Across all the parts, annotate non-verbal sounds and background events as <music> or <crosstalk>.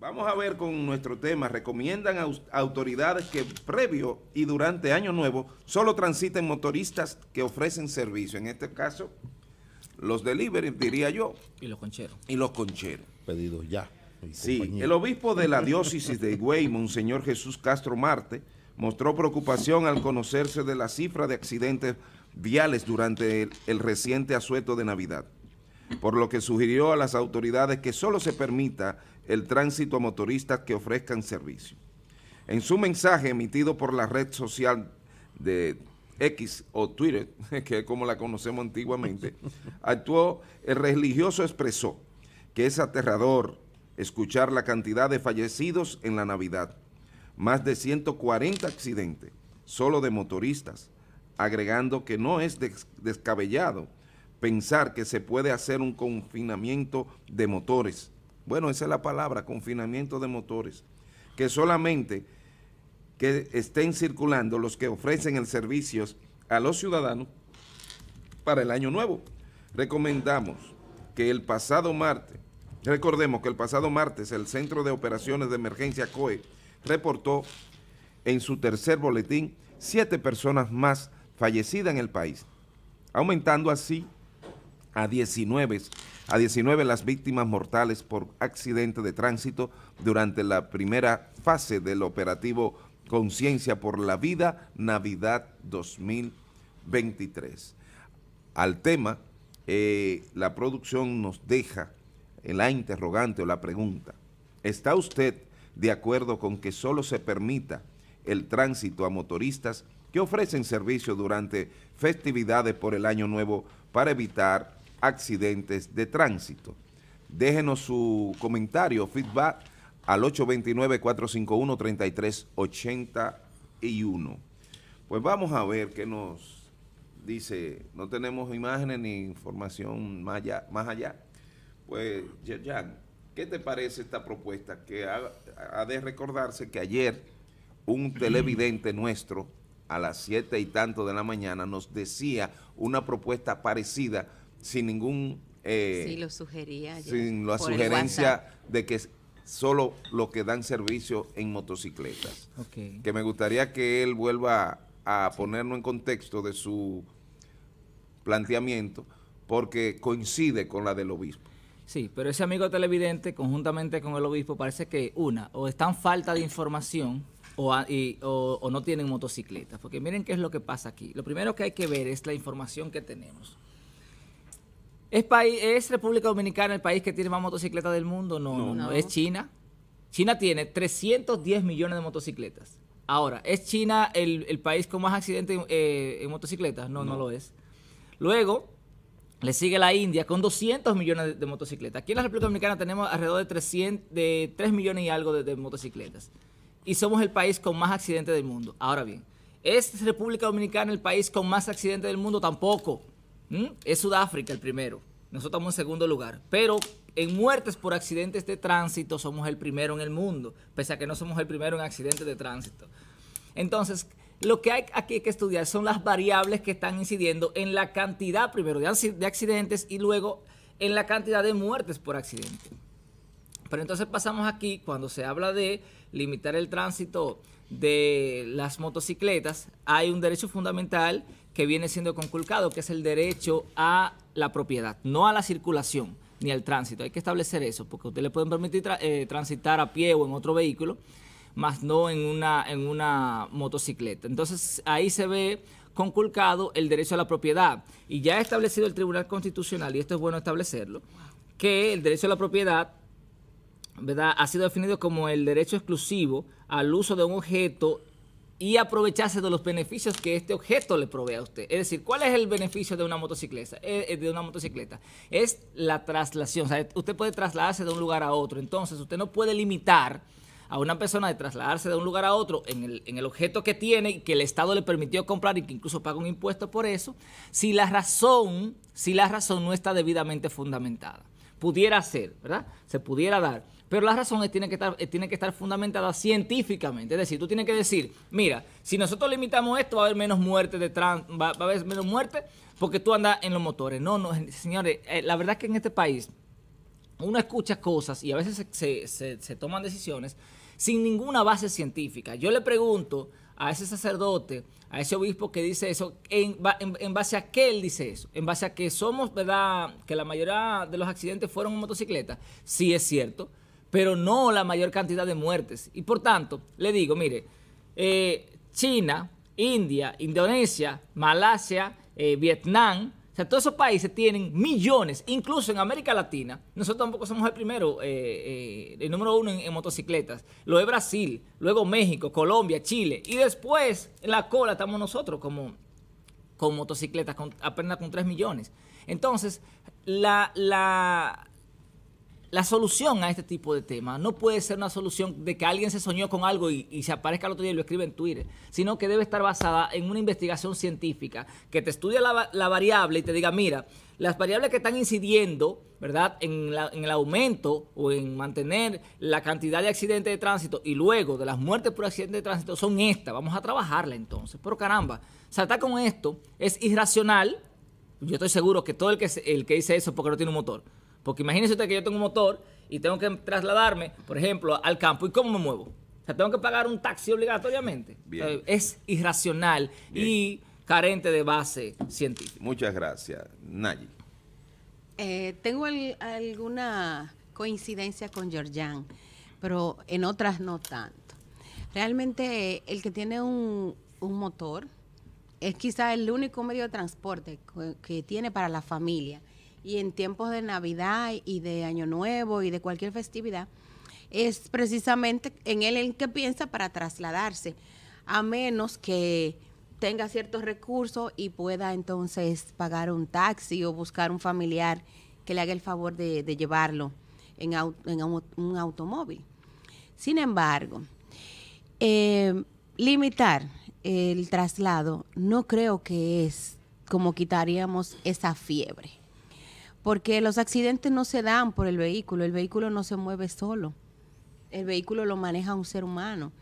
Vamos a ver con nuestro tema. Recomiendan a autoridades que previo y durante Año Nuevo solo transiten motoristas que ofrecen servicio. En este caso, los delivery, diría yo. Y los concheros. Y los concheros. Pedidos ya. Sí, el obispo de la diócesis de Higüey, Monseñor Jesús Castro Marte, mostró preocupación al conocerse de la cifra de accidentes viales durante el, el reciente asueto de Navidad, por lo que sugirió a las autoridades que solo se permita el tránsito a motoristas que ofrezcan servicio. En su mensaje emitido por la red social de X o Twitter, <laughs> que es como la conocemos antiguamente, <laughs> actuó, el religioso expresó que es aterrador escuchar la cantidad de fallecidos en la Navidad, más de 140 accidentes, solo de motoristas, agregando que no es descabellado pensar que se puede hacer un confinamiento de motores bueno, esa es la palabra, confinamiento de motores, que solamente que estén circulando los que ofrecen el servicio a los ciudadanos para el año nuevo. Recomendamos que el pasado martes, recordemos que el pasado martes el Centro de Operaciones de Emergencia COE reportó en su tercer boletín siete personas más fallecidas en el país, aumentando así a 19, a 19 las víctimas mortales por accidente de tránsito durante la primera fase del operativo Conciencia por la Vida Navidad 2023. Al tema, eh, la producción nos deja eh, la interrogante o la pregunta. ¿Está usted de acuerdo con que solo se permita el tránsito a motoristas que ofrecen servicio durante festividades por el Año Nuevo para evitar accidentes de tránsito. Déjenos su comentario, feedback al 829-451-3381. Pues vamos a ver qué nos dice. No tenemos imágenes ni información más allá. Más allá. Pues, Yerjan, ¿qué te parece esta propuesta? Que ha, ha de recordarse que ayer un <clears throat> televidente nuestro a las siete y tanto de la mañana nos decía una propuesta parecida sin ningún... Eh, sí, lo sugería Sin la sugerencia de que solo los que dan servicio en motocicletas. Que me gustaría que él vuelva a ponernos en contexto de su planteamiento, porque coincide con la del obispo. Sí, pero ese amigo televidente, conjuntamente con el obispo, parece que una, o están falta de información o, o no tienen motocicletas. Porque miren qué es lo que pasa aquí. Lo primero que hay que ver es la información que tenemos. ¿Es, República Dominicana el país que tiene más motocicletas del mundo? No, no, no, es China. China tiene 310 millones de motocicletas. Ahora, ¿es China el, país con más accidentes eh, en motocicletas? No, no, lo es. Luego, le sigue la India con 200 millones de, motocicletas. Aquí en la República Dominicana tenemos alrededor de, 3 millones y algo de motocicletas. Y somos el país con más accidentes del mundo. Ahora bien, ¿es República Dominicana el país con más accidentes del mundo? Tampoco. Mm, es Sudáfrica el primero. Nosotros estamos en segundo lugar. Pero en muertes por accidentes de tránsito somos el primero en el mundo, pese a que no somos el primero en accidentes de tránsito. Entonces, lo que hay aquí que estudiar son las variables que están incidiendo en la cantidad primero de accidentes y luego en la cantidad de muertes por accidente. Pero entonces pasamos aquí cuando se habla de limitar el tránsito de las motocicletas, hay un derecho fundamental que viene siendo conculcado, que es el derecho a la propiedad, no a la circulación ni al tránsito. Hay que establecer eso, porque ustedes le pueden permitir eh, transitar a pie o en otro vehículo, más no en una, en una motocicleta. Entonces ahí se ve conculcado el derecho a la propiedad. Y ya ha establecido el Tribunal Constitucional, y esto es bueno establecerlo, que el derecho a la propiedad ¿verdad? ha sido definido como el derecho exclusivo al uso de un objeto y aprovecharse de los beneficios que este objeto le provee a usted. Es decir, ¿cuál es el beneficio de una motocicleta? Eh, eh, de una motocicleta? Es la traslación. O sea, usted puede trasladarse de un lugar a otro. Entonces, usted no puede limitar a una persona de trasladarse de un lugar a otro en el, en el objeto que tiene y que el Estado le permitió comprar y que incluso paga un impuesto por eso, si la razón, si la razón no está debidamente fundamentada. Pudiera ser, ¿verdad? Se pudiera dar. Pero las razones tienen que estar, eh, que estar fundamentadas científicamente. Es decir, tú tienes que decir, mira, si nosotros limitamos esto, va a haber menos muerte de trans, va, a haber menos muerte porque tú andas en los motores. No, no, señores, eh, la verdad es que en este país uno escucha cosas y a veces se, toman decisiones sin ninguna base científica. Yo le pregunto a ese sacerdote, a ese obispo que dice eso, en, en, base a qué él dice eso, en base a que somos, ¿verdad?, que la mayoría de los accidentes fueron en motocicleta. Sí es cierto, pero no la mayor cantidad de muertes. Y por tanto, le digo, mire, eh, China, India, Indonesia, Malasia, eh, Vietnam, o sea, todos esos países tienen millones, incluso en América Latina. Nosotros tampoco somos el primero, eh, el número uno en, motocicletas. Lo es Brasil, luego México, Colombia, Chile. Y después, en la cola estamos nosotros como, con motocicletas, apenas con 3 millones. Entonces, la, la, la solución a este tipo de temas no puede ser una solución de que alguien se soñó con algo y, se aparezca al otro día y lo escribe en Twitter, sino que debe estar basada en una investigación científica que te estudia la, variable y te diga, mira, las variables que están incidiendo, ¿verdad?, en, el aumento o en mantener la cantidad de accidentes de tránsito y luego de las muertes por accidentes de tránsito son estas, vamos a trabajarla entonces. Pero caramba, saltar con esto es irracional. Yo estoy seguro que todo el que, el que dice eso porque no tiene un motor. Porque imagínese usted que yo tengo un motor y tengo que trasladarme, por ejemplo, al campo. ¿Y cómo me muevo? O sea, tengo que pagar un taxi obligatoriamente. es irracional y carente de base científica. Muchas gracias. Nayi. Eh, tengo alguna coincidencia con Georgian, pero en otras no tanto. Realmente el que tiene un, motor es quizá el único medio de transporte que tiene para la familia y en tiempos de Navidad y de Año Nuevo y de cualquier festividad, es precisamente en él el que piensa para trasladarse, a menos que tenga ciertos recursos y pueda entonces pagar un taxi o buscar un familiar que le haga el favor de, llevarlo en, un, automóvil. Sin embargo, eh, limitar el traslado no creo que es como quitaríamos esa fiebre porque los accidentes no se dan por el vehículo, el vehículo no se mueve solo, el vehículo lo maneja un ser humano.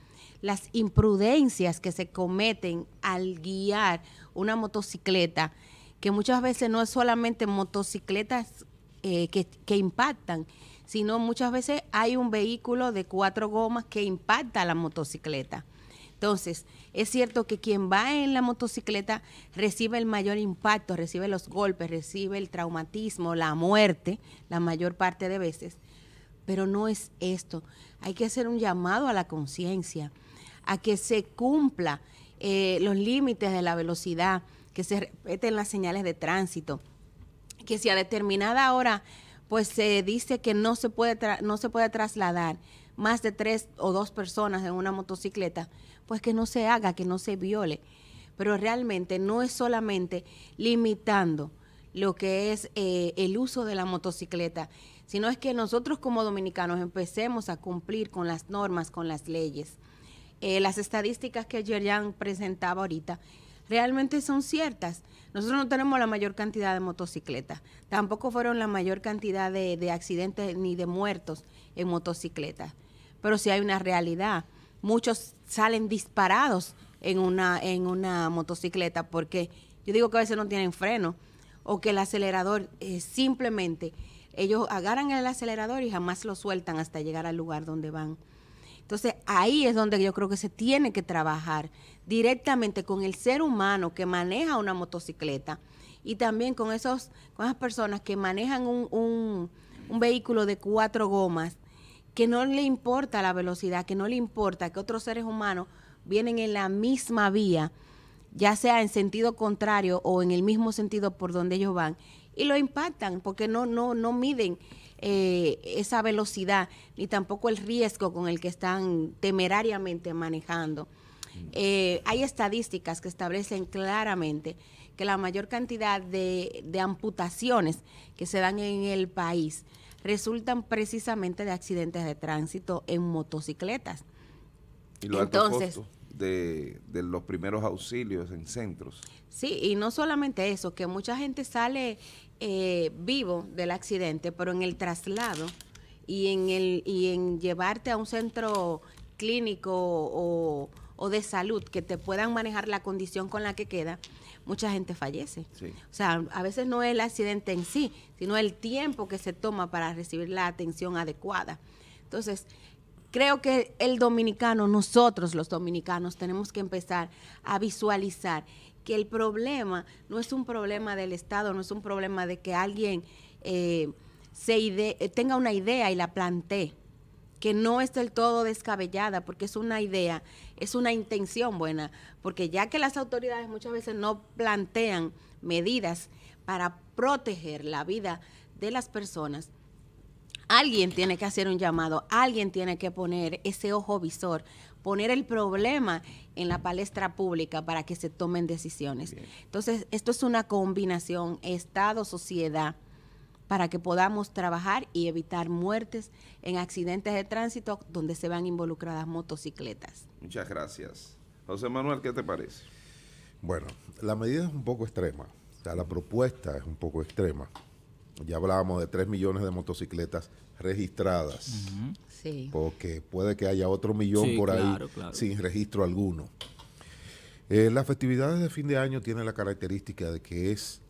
Las imprudencias que se cometen al guiar una motocicleta, que muchas veces no es solamente motocicletas eh, que, que impactan, sino muchas veces hay un vehículo de cuatro gomas que impacta a la motocicleta. Entonces, es cierto que quien va en la motocicleta recibe el mayor impacto, recibe los golpes, recibe el traumatismo, la muerte, la mayor parte de veces, pero no es esto. Hay que hacer un llamado a la conciencia, a que se cumpla eh, los límites de la velocidad, que se respeten las señales de tránsito, que si a determinada hora pues se dice que no se puede no se puede trasladar más de tres o dos personas en una motocicleta, pues que no se haga, que no se viole. Pero realmente no es solamente limitando lo que es eh, el uso de la motocicleta, sino es que nosotros como dominicanos empecemos a cumplir con las normas, con las leyes. Eh, las estadísticas que Yerian presentaba ahorita, realmente son ciertas. Nosotros no tenemos la mayor cantidad de motocicletas, tampoco fueron la mayor cantidad de, accidentes ni de muertos en motocicletas, pero sí hay una realidad. Muchos salen disparados en una, en una motocicleta porque yo digo que a veces no tienen freno o que el acelerador simplemente ellos agarran el acelerador y jamás lo sueltan hasta llegar al lugar donde van. Entonces ahí es donde yo creo que se tiene que trabajar directamente con el ser humano que maneja una motocicleta y también con, esos, con esas personas que manejan un, un, un vehículo de cuatro gomas, que no le importa la velocidad, que no le importa que otros seres humanos vienen en la misma vía, ya sea en sentido contrario o en el mismo sentido por donde ellos van, y lo impactan porque no, no, no miden eh, esa velocidad ni tampoco el riesgo con el que están temerariamente manejando. Mm. Eh, hay estadísticas que establecen claramente que la mayor cantidad de, amputaciones que se dan en el país resultan precisamente de accidentes de tránsito en motocicletas. Y lo Entonces, de, de, los primeros auxilios en centros. Sí, y no solamente eso, que mucha gente sale eh, vivo del accidente, pero en el traslado y en, el, y en llevarte a un centro clínico o, de salud que te puedan manejar la condición con la que queda, mucha gente fallece. O sea, a veces no es el accidente en sí, sino el tiempo que se toma para recibir la atención adecuada. Entonces, creo que el dominicano, nosotros los dominicanos, tenemos que empezar a visualizar que el problema no es un problema del Estado, no es un problema de que alguien eh, eh, tenga una idea y la plantee, que no esté del todo descabellada, porque es una idea, es una intención buena, porque ya que las autoridades muchas veces no plantean medidas para proteger la vida de las personas, alguien tiene que hacer un llamado, alguien tiene que poner ese ojo visor poner el problema en la palestra pública para que se tomen decisiones. Entonces, esto es una combinación Estado, sociedad, para que podamos trabajar y evitar muertes en accidentes de tránsito donde se van involucradas motocicletas. Muchas gracias. José Manuel, ¿qué te parece? Bueno, la medida es un poco extrema, la propuesta es un poco extrema ya hablábamos de 3 millones de motocicletas registradas. sí. Porque puede que haya otro millón por ahí sin registro alguno. Eh, las festividades de fin de año tienen la característica de que es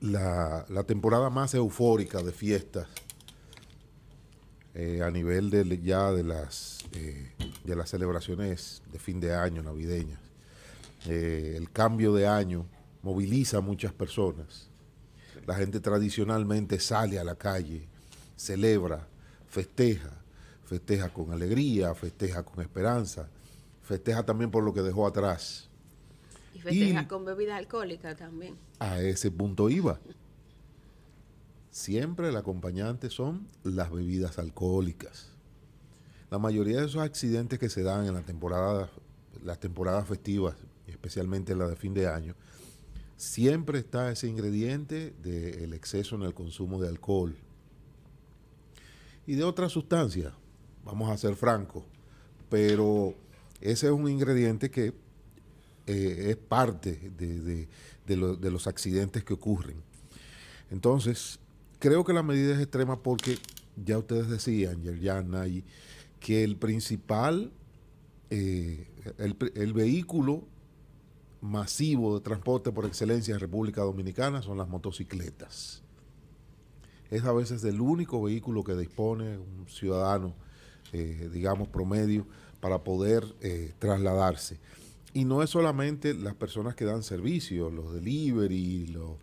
la, temporada más eufórica de fiestas eh, a nivel de, ya de las, eh, de las celebraciones de fin de año navideñas. el cambio de año moviliza a muchas personas la gente tradicionalmente sale a la calle, celebra, festeja, festeja con alegría, festeja con esperanza, festeja también por lo que dejó atrás. Y festeja con bebida alcohólica también. A ese punto iba. Siempre el acompañante son las bebidas alcohólicas. La mayoría de esos accidentes que se dan en la temporada, las temporadas festivas, especialmente la de fin de año, siempre está ese ingrediente del exceso en el consumo de alcohol y de otras sustancias, vamos a ser francos, pero ese es un ingrediente que eh, es parte de, los accidentes que ocurren. Entonces, creo que la medida es extrema porque ya ustedes decían, Yerjana, y que el principal, eh, el, el, vehículo masivo de transporte por excelencia en República Dominicana son las motocicletas. Es a veces el único vehículo que dispone un ciudadano, eh, digamos, promedio para poder eh, trasladarse. Y no es solamente las personas que dan servicio, los delivery, los,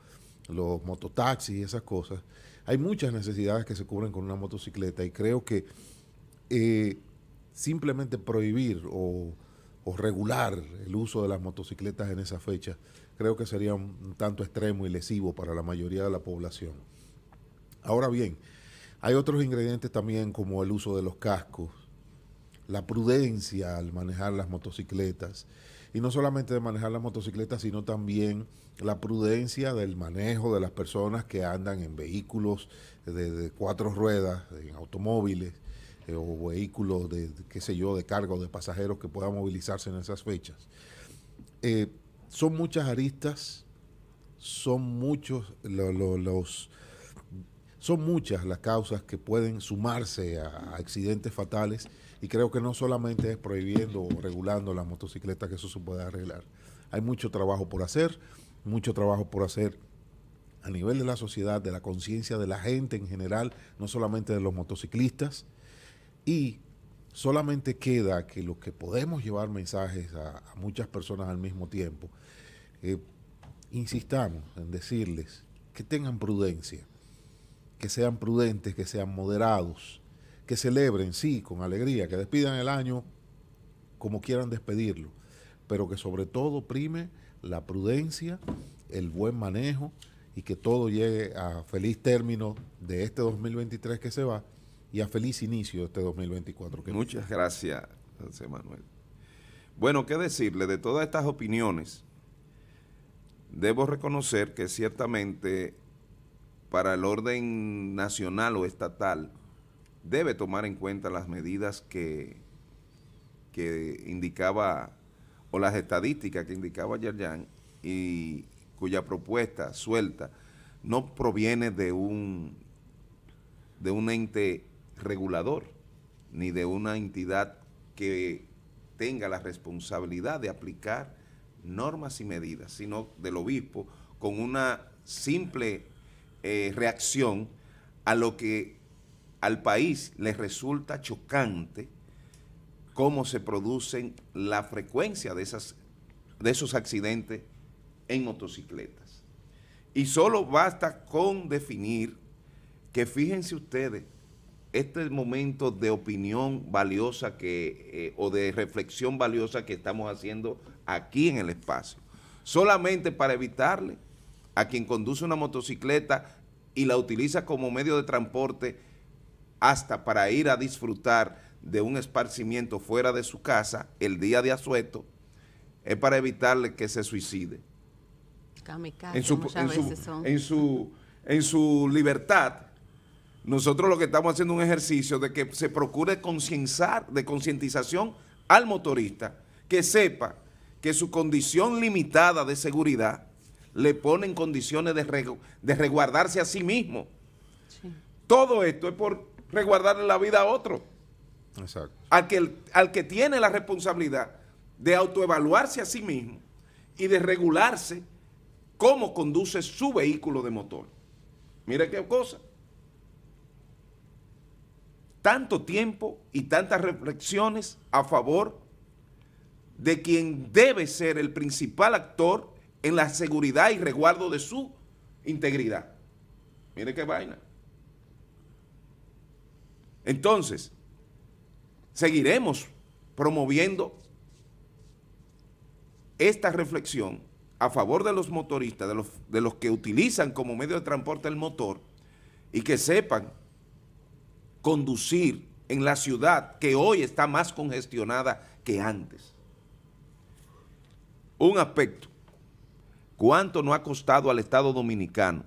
mototaxis y esas cosas. Hay muchas necesidades que se cubren con una motocicleta y creo que eh, simplemente prohibir o o regular el uso de las motocicletas en esa fecha, creo que sería un tanto extremo y lesivo para la mayoría de la población. Ahora bien, hay otros ingredientes también como el uso de los cascos, la prudencia al manejar las motocicletas, y no solamente de manejar las motocicletas, sino también la prudencia del manejo de las personas que andan en vehículos de, de cuatro ruedas, en automóviles, eh, o vehículos de, qué sé yo, de carga de pasajeros que puedan movilizarse en esas fechas. Eh, son muchas aristas, son muchos los son muchas las causas que pueden sumarse a, accidentes fatales y creo que no solamente es prohibiendo o regulando las motocicletas que eso se pueda arreglar. Hay mucho trabajo por hacer, mucho trabajo por hacer a nivel de la sociedad, de la conciencia de la gente en general, no solamente de los motociclistas, y solamente queda que los que podemos llevar mensajes a, muchas personas al mismo tiempo, eh, insistamos en decirles que tengan prudencia, que sean prudentes, que sean moderados, que celebren, sí, con alegría, que despidan el año como quieran despedirlo, pero que sobre todo prime la prudencia, el buen manejo y que todo llegue a feliz término de este 2023 que se va y a feliz inicio este 2024. Muchas gracias, José Manuel. Bueno, ¿qué decirle? De todas estas opiniones, debo reconocer que ciertamente para el orden nacional o estatal debe tomar en cuenta las medidas que, que indicaba o las estadísticas que indicaba Yerjan y cuya propuesta suelta no proviene de un de un ente regulador, ni de una entidad que tenga la responsabilidad de aplicar normas y medidas, sino del obispo con una simple eh, reacción a lo que al país le resulta chocante cómo se producen la frecuencia de, esas, de esos accidentes en motocicletas. Y solo basta con definir que fíjense ustedes, este momento de opinión valiosa que, eh, o de reflexión valiosa que estamos haciendo aquí en el espacio. Solamente para evitarle a quien conduce una motocicleta y la utiliza como medio de transporte hasta para ir a disfrutar de un esparcimiento fuera de su casa el día de asueto, es para evitarle que se suicide. en en su, en su libertad, nosotros lo que estamos haciendo es un ejercicio de que se procure concienciar de concientización al motorista, que sepa que su condición limitada de seguridad le pone en condiciones de, resguardarse a sí mismo. Todo esto es por resguardarle la vida a otro. Exacto. Al que, al que tiene la responsabilidad de autoevaluarse a sí mismo y de regularse cómo conduce su vehículo de motor. Mire qué cosa tanto tiempo y tantas reflexiones a favor de quien debe ser el principal actor en la seguridad y resguardo de su integridad. Mire qué vaina. Entonces, seguiremos promoviendo esta reflexión a favor de los motoristas, de los, de los que utilizan como medio de transporte el motor y que sepan conducir en la ciudad que hoy está más congestionada que antes. Un aspecto, ¿cuánto no ha costado al Estado Dominicano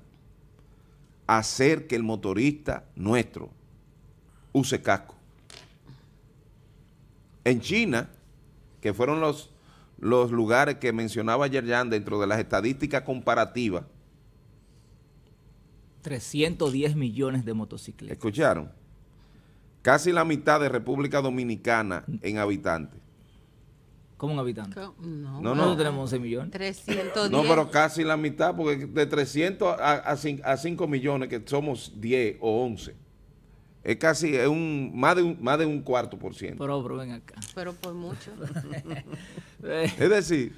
hacer que el motorista nuestro use casco? En China, que fueron los, los lugares que mencionaba ya dentro de las estadísticas comparativas, 310 millones de motocicletas. ¿Escucharon? casi la mitad de República Dominicana en habitantes. ¿Cómo en habitantes? No, no, no. tenemos 11 millones. 310. No, pero casi la mitad, porque de 300 a, 5, millones, que somos 10 o 11, es casi es un, más, de un, más de un cuarto por ciento. Pero, pero ven acá. Pero por mucho. <laughs> es decir,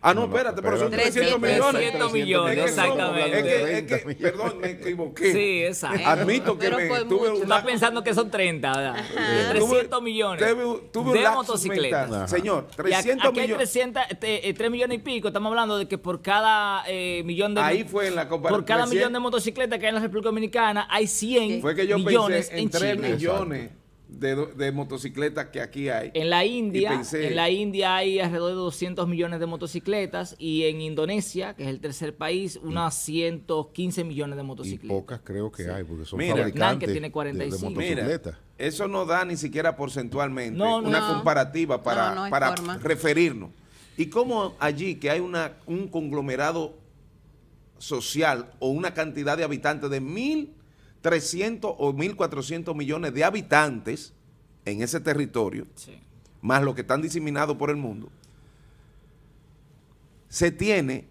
Ah, no, espérate, pero son 300, millones. 300 millones, exactamente. es que, perdón, me equivoqué. Sí, exacto. Admito que pero me Estás pensando que son 30, ¿verdad? 300 millones tuve, tuve, de motocicletas. Señor, 300 aquí millones. Hay 300, este, eh, 3 millones y pico, estamos hablando de que por cada eh, millón de... Ahí fue en la comparación. Por cada millón de motocicletas que hay en la República Dominicana, hay 100 fue que yo millones pensé en, 3 millones de, motocicletas que aquí hay. En la India, en la India hay alrededor de 200 millones de motocicletas y en Indonesia, que es el tercer país, unas 115 millones de motocicletas. pocas creo que hay, porque son Mira, fabricantes que tiene motocicletas. eso no da ni siquiera porcentualmente una comparativa para, para referirnos. Y cómo allí que hay una, un conglomerado social o una cantidad de habitantes de mil 300 o 1.400 millones de habitantes en ese territorio, más los que están diseminados por el mundo, se tiene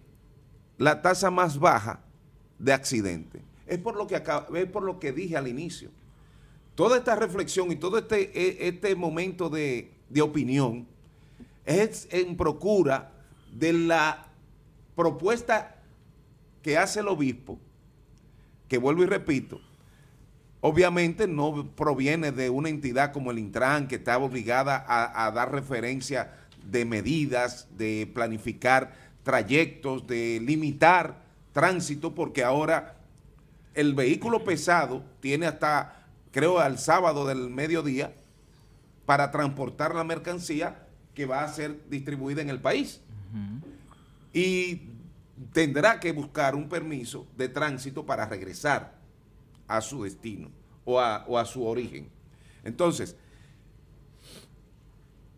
la tasa más baja de accidentes. Es por lo que, por lo que dije al inicio. Toda esta reflexión y todo este, e, este momento de opinión es en procura de la propuesta que hace el obispo, que vuelvo y repito, obviamente no proviene de una entidad como el Intran que está obligada a, dar referencia de medidas, de planificar trayectos, de limitar tránsito, porque ahora el vehículo pesado tiene hasta, creo, al sábado del mediodía para transportar la mercancía que va a ser distribuida en el país. Y tendrá que buscar un permiso de tránsito para regresar a su destino o a, su origen. Entonces,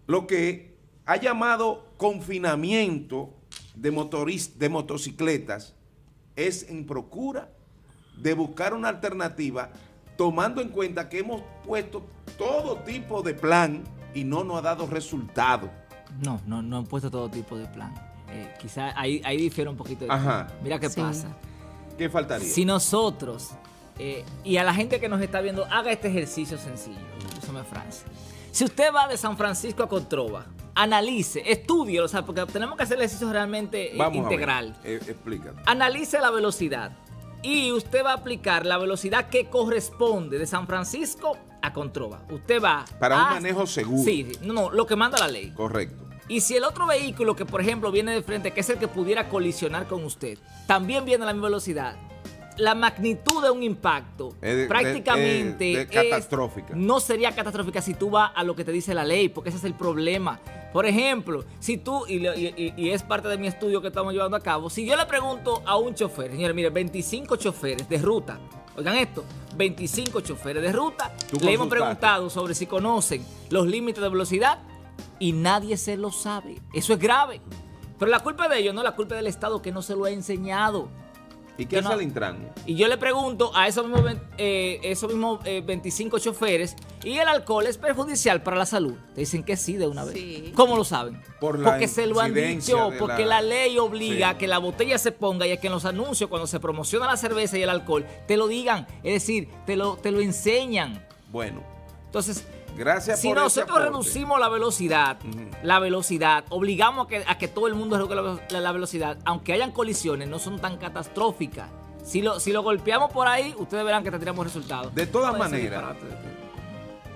lo que ha llamado confinamiento de, de motocicletas es en procura de buscar una alternativa tomando en cuenta que hemos puesto todo tipo de plan y no nos ha dado resultado. No, no, no han puesto todo tipo de plan. Eh, quizá ahí, ahí difiere un poquito. Ajá. Mira qué pasa. ¿Qué faltaría? Si nosotros eh, y a la gente que nos está viendo, haga este ejercicio sencillo. Úsame Francia Si usted va de San Francisco a Controva, analice, estudie, o sea, porque tenemos que hacer el ejercicio realmente eh, integral. Eh, explícate. Analice la velocidad y usted va a aplicar la velocidad que corresponde de San Francisco a Controva. Usted va. Para un manejo seguro. Sí, no, no, lo que manda la ley. Correcto. Y si el otro vehículo que, por ejemplo, viene de frente, que es el que pudiera colisionar con usted, también viene a la misma velocidad, la magnitud de un impacto prácticamente eh, catastrófica. no sería catastrófica si tú vas a lo que te dice la ley, porque ese es el problema. Por ejemplo, si tú, y, es parte de mi estudio que estamos llevando a cabo, si yo le pregunto a un chofer, señores, mire, 25 choferes de ruta, oigan esto, 25 choferes de ruta, le hemos preguntado sobre si conocen los límites de velocidad y nadie se lo sabe. Eso es grave. Pero la culpa de ellos no la culpa del Estado que no se lo ha enseñado. ¿Y qué hace no, Y yo le pregunto a esos mismos, eh, esos 25 eh, choferes, ¿y el alcohol es perjudicial para la salud? Te dicen que sí de una vez. ¿Cómo lo saben? porque se lo han dicho, porque la, ley obliga a que la botella se ponga y a que en los anuncios, cuando se promociona la cerveza y el alcohol, te lo digan. Es decir, te lo, te lo enseñan. Bueno. Entonces, si nosotros reducimos la velocidad, la velocidad, obligamos a que, todo el mundo reduzca la, velocidad, aunque hayan colisiones, no son tan catastróficas. Si lo, si lo golpeamos por ahí, ustedes verán que tendríamos resultados. De todas maneras,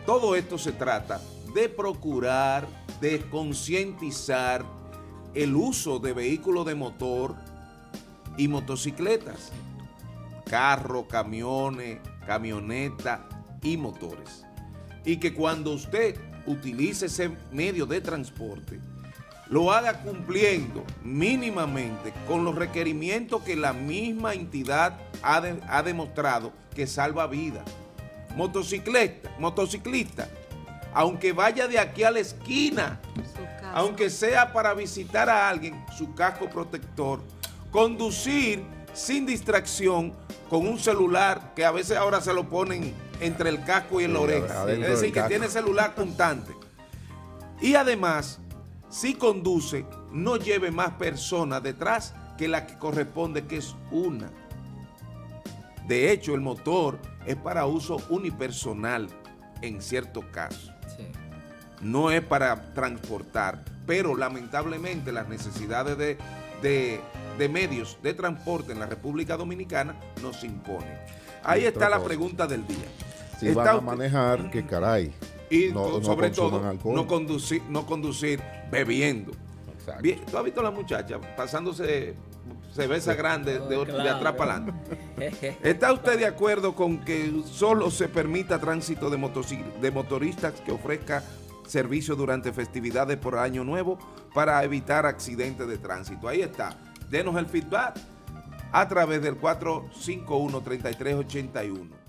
todo esto se trata de procurar, de concientizar el uso de vehículos de motor y motocicletas, carro, camiones, camioneta y motores y que cuando usted utilice ese medio de transporte, lo haga cumpliendo mínimamente con los requerimientos que la misma entidad ha, demostrado que salva vida Motocicleta, motociclista, aunque vaya de aquí a la esquina, aunque sea para visitar a alguien, su casco protector, conducir sin distracción con un celular que a veces ahora se lo ponen entre el casco y el la oreja. Es decir, que tiene celular constante. Y además, si conduce, no lleve más personas detrás que la que corresponde, que es una. De hecho, el motor es para uso unipersonal en cierto caso No es para transportar, pero lamentablemente las necesidades de, de, medios de transporte en la República Dominicana nos imponen. Ahí está la pregunta del día si van a manejar, que caray. Y sobre todo, no conducir, no conducir bebiendo. ¿Tú has visto a la muchacha pasándose cerveza grande de, atrás para adelante? ¿Está usted de acuerdo con que solo se permita tránsito de, de motoristas que ofrezca servicio durante festividades por Año Nuevo para evitar accidentes de tránsito? Ahí está. Denos el feedback a través del 451-3381.